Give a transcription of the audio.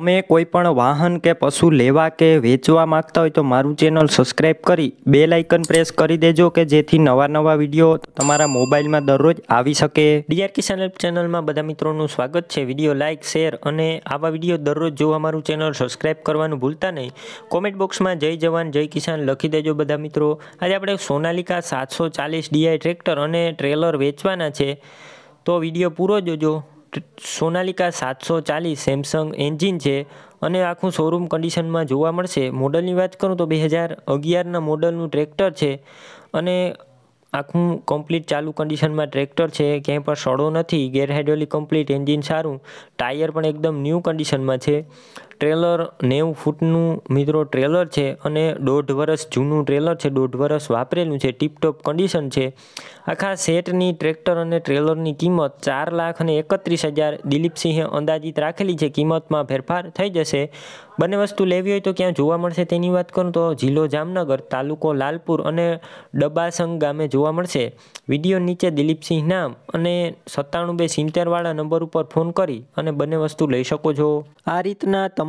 તમે કોઈ પણ વાહન કે પશુ લેવા કે વેચવા માંગતા હોય તો મારું ચેનલ સબસ્ક્રાઈબ કરી બે લાઇકન પ્રેસ કરી દેજો કે જેથી નવા નવા વિડીયો તમારા મોબાઈલમાં દરરોજ આવી શકે ડીઆર કિસાન હેલ્પ ચેનલમાં બધા મિત્રોનું સ્વાગત છે વિડીયો લાઇક શેર અને આવા વિડીયો દરરોજ જોવા મારું ચેનલ સબસ્ક્રાઈબ કરવાનું ભૂલતા નહીં કોમેન્ટ બોક્સમાં જય જવાન જય કિસાન લખી દેજો બધા મિત્રો આજે આપણે સોનાલિકા સાતસો ચાલીસ ડીઆઈ ટ્રેક્ટર અને ટ્રેલર વેચવાના છે તો વિડીયો પૂરો જોજો સોનાલિકા સાતસો ચાલીસ સેમસંગ એન્જિન છે અને આખું શોરૂમ કન્ડિશનમાં જોવા મળશે મોડલની વાત કરું તો બે હજાર અગિયારના મોડલનું ટ્રેક્ટર છે અને આખું કમ્પ્લીટ ચાલુ કન્ડિશનમાં ટ્રેક્ટર છે ક્યાંય પણ સડો નથી ગેરહાઇડ્રોલિક કમ્પ્લીટ એન્જિન સારું ટાયર પણ એકદમ ન્યૂ કન્ડિશનમાં છે ટ્રેલર નેવું ફૂટનું મિત્રો ટ્રેલર છે અને દોઢ વરસ જૂનું ટ્રેલર છે દોઢ વરસ વાપરેલું છે ટીપટોપ કન્ડિશન છે આખા સેટની ટ્રેક્ટર અને ટ્રેલરની કિંમત ચાર લાખ અને એકત્રીસ હજાર દિલીપસિંહે અંદાજિત રાખેલી છે કિંમતમાં ફેરફાર થઈ જશે બંને વસ્તુ લેવી હોય તો ક્યાં જોવા મળશે તેની વાત કરું તો જિલ્લો જામનગર તાલુકો લાલપુર અને ડબાસંગ ગામે જોવા મળશે વિડીયો નીચે દિલીપસિંહ નામ અને સત્તાણું બે સિત્તેરવાળા નંબર ઉપર ફોન કરી અને બંને વસ્તુ લઈ શકો છો આ રીતના તમામ